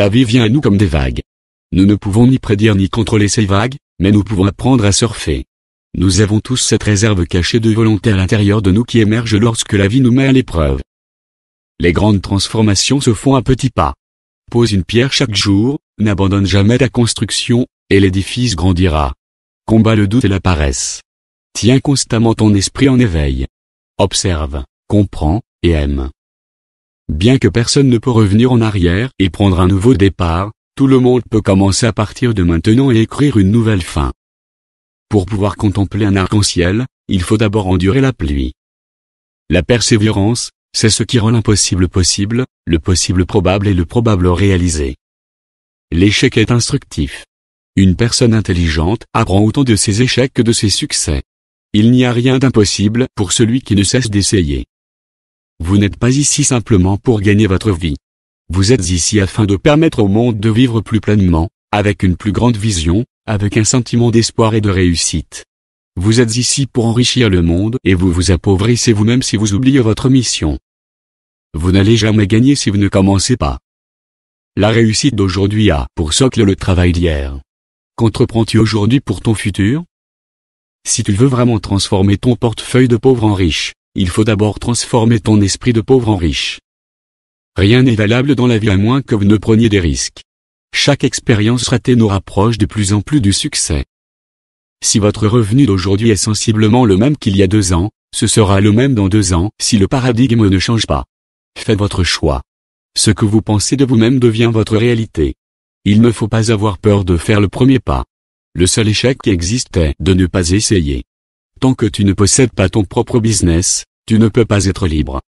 La vie vient à nous comme des vagues. Nous ne pouvons ni prédire ni contrôler ces vagues, mais nous pouvons apprendre à surfer. Nous avons tous cette réserve cachée de volonté à l'intérieur de nous qui émerge lorsque la vie nous met à l'épreuve. Les grandes transformations se font à petits pas. Pose une pierre chaque jour, n'abandonne jamais ta construction, et l'édifice grandira. Combat le doute et la paresse. Tiens constamment ton esprit en éveil. Observe, comprends, et aime. Bien que personne ne peut revenir en arrière et prendre un nouveau départ, tout le monde peut commencer à partir de maintenant et écrire une nouvelle fin. Pour pouvoir contempler un arc-en-ciel, il faut d'abord endurer la pluie. La persévérance, c'est ce qui rend l'impossible possible, le possible probable et le probable réalisé. L'échec est instructif. Une personne intelligente apprend autant de ses échecs que de ses succès. Il n'y a rien d'impossible pour celui qui ne cesse d'essayer. Vous n'êtes pas ici simplement pour gagner votre vie. Vous êtes ici afin de permettre au monde de vivre plus pleinement, avec une plus grande vision, avec un sentiment d'espoir et de réussite. Vous êtes ici pour enrichir le monde et vous vous appauvrissez vous-même si vous oubliez votre mission. Vous n'allez jamais gagner si vous ne commencez pas. La réussite d'aujourd'hui a pour socle le travail d'hier. Qu'entreprends-tu aujourd'hui pour ton futur Si tu veux vraiment transformer ton portefeuille de pauvre en riche, il faut d'abord transformer ton esprit de pauvre en riche. Rien n'est valable dans la vie à moins que vous ne preniez des risques. Chaque expérience ratée nous rapproche de plus en plus du succès. Si votre revenu d'aujourd'hui est sensiblement le même qu'il y a deux ans, ce sera le même dans deux ans si le paradigme ne change pas. Faites votre choix. Ce que vous pensez de vous-même devient votre réalité. Il ne faut pas avoir peur de faire le premier pas. Le seul échec qui existe est de ne pas essayer. Tant que tu ne possèdes pas ton propre business, tu ne peux pas être libre.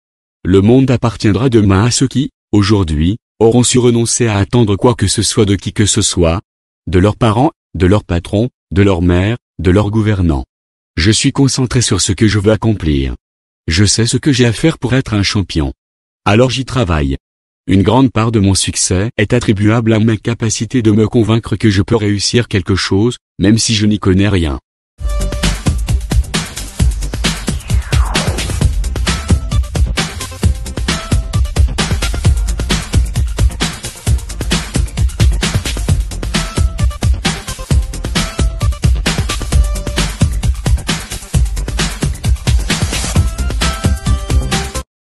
Le monde appartiendra demain à ceux qui, aujourd'hui, auront su renoncer à attendre quoi que ce soit de qui que ce soit, de leurs parents, de leurs patrons, de leur mère, de leurs gouvernants. Je suis concentré sur ce que je veux accomplir. Je sais ce que j'ai à faire pour être un champion. Alors j'y travaille. Une grande part de mon succès est attribuable à ma capacité de me convaincre que je peux réussir quelque chose, même si je n'y connais rien.